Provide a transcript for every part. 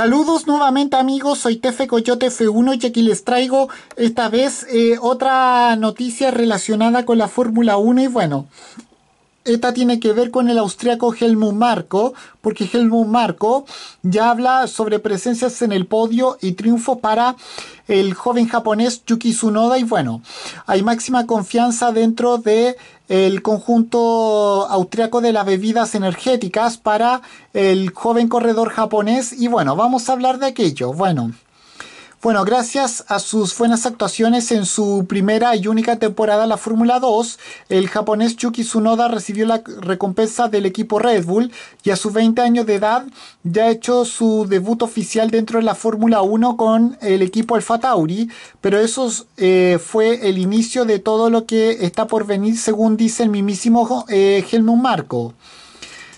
Saludos nuevamente amigos, soy Tefe Coyote F1 y aquí les traigo esta vez eh, otra noticia relacionada con la Fórmula 1 y bueno, ETA tiene que ver con el austriaco Helmut Marco, porque Helmut Marco ya habla sobre presencias en el podio y triunfo para el joven japonés Yuki Tsunoda y bueno, hay máxima confianza dentro de el conjunto austriaco de las bebidas energéticas para el joven corredor japonés y bueno, vamos a hablar de aquello. Bueno, bueno, gracias a sus buenas actuaciones en su primera y única temporada en la Fórmula 2, el japonés Yuki Tsunoda recibió la recompensa del equipo Red Bull y a sus 20 años de edad ya ha hecho su debut oficial dentro de la Fórmula 1 con el equipo Alfa Tauri, pero eso eh, fue el inicio de todo lo que está por venir según dice el mismísimo eh, Helmut Marco.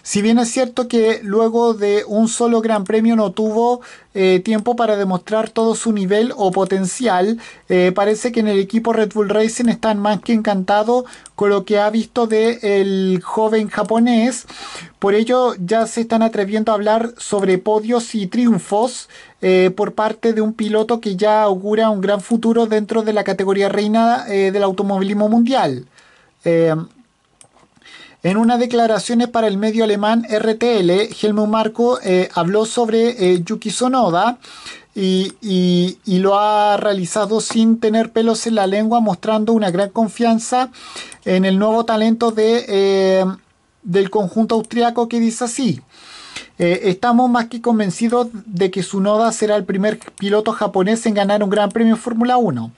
Si bien es cierto que luego de un solo gran premio no tuvo eh, tiempo para demostrar todo su nivel o potencial, eh, parece que en el equipo Red Bull Racing están más que encantados con lo que ha visto del joven japonés. Por ello ya se están atreviendo a hablar sobre podios y triunfos eh, por parte de un piloto que ya augura un gran futuro dentro de la categoría reina del automovilismo mundial. En unas declaraciones para el medio alemán RTL, Helmut Marco eh, habló sobre eh, Yuki Sonoda y, lo ha realizado sin tener pelos en la lengua, mostrando una gran confianza en el nuevo talento eh, del conjunto austriaco que dice así. estamos más que convencidos de que Tsunoda será el primer piloto japonés en ganar un Gran Premio Fórmula 1.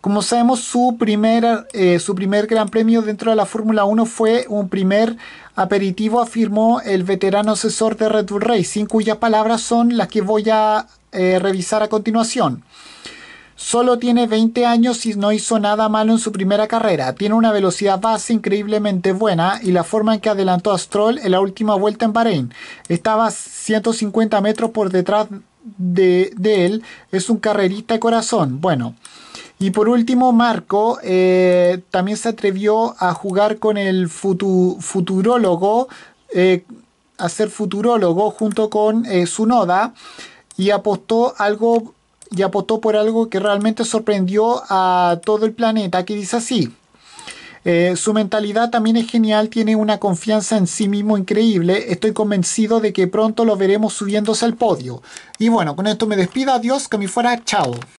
Como sabemos, su, eh, su primer gran premio dentro de la Fórmula 1 fue un primer aperitivo, afirmó el veterano asesor de Red Bull Racing, cuyas palabras son las que voy a eh, revisar a continuación. Solo tiene 20 años y no hizo nada malo en su primera carrera. Tiene una velocidad base increíblemente buena y la forma en que adelantó a Stroll en la última vuelta en Bahrein. Estaba 150 metros por detrás de, de él. Es un carrerista de corazón. Bueno, y por último, Marco eh, también se atrevió a jugar con el futu futurólogo, eh, a ser futurólogo junto con su eh, Sunoda y apostó algo y apostó por algo que realmente sorprendió a todo el planeta, que dice así. su mentalidad también es genial, tiene una confianza en sí mismo increíble. Estoy convencido de que pronto lo veremos subiéndose al podio. Y bueno, con esto me despido, adiós, que me fuera, chao.